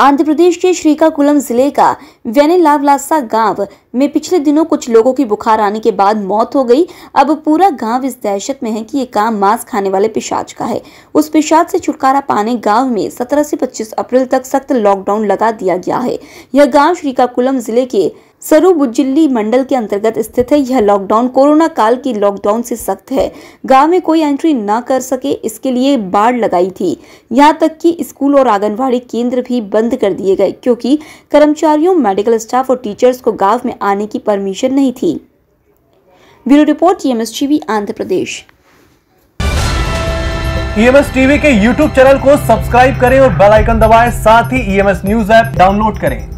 आंध्र प्रदेश के श्रीकाकुलम जिले का लावलासा गांव में पिछले दिनों कुछ लोगों की बुखार आने के बाद मौत हो गई अब पूरा गांव इस दहशत में है कि ये काम मांस खाने वाले पिशाच का है उस पिशाच से छुटकारा पाने गांव में 17 से 25 अप्रैल तक सख्त लॉकडाउन लगा दिया गया है यह गांव श्रीकाकुलम जिले के सरू बुजिल्ली मंडल के अंतर्गत स्थित है यह लॉकडाउन कोरोना काल की लॉकडाउन से सख्त है गांव में कोई एंट्री ना कर सके इसके लिए बाढ़ लगाई थी यहां तक कि स्कूल और आंगनबाड़ी केंद्र भी बंद कर दिए गए क्योंकि कर्मचारियों मेडिकल स्टाफ और टीचर्स को गाँव में आने की परमिशन नहीं थी bureau report TV e Andhra Pradesh EMS e TV के यूट्यूब चैनल को सब्सक्राइब करें और बेलाइकन दबाए साथ ही E e news app download करें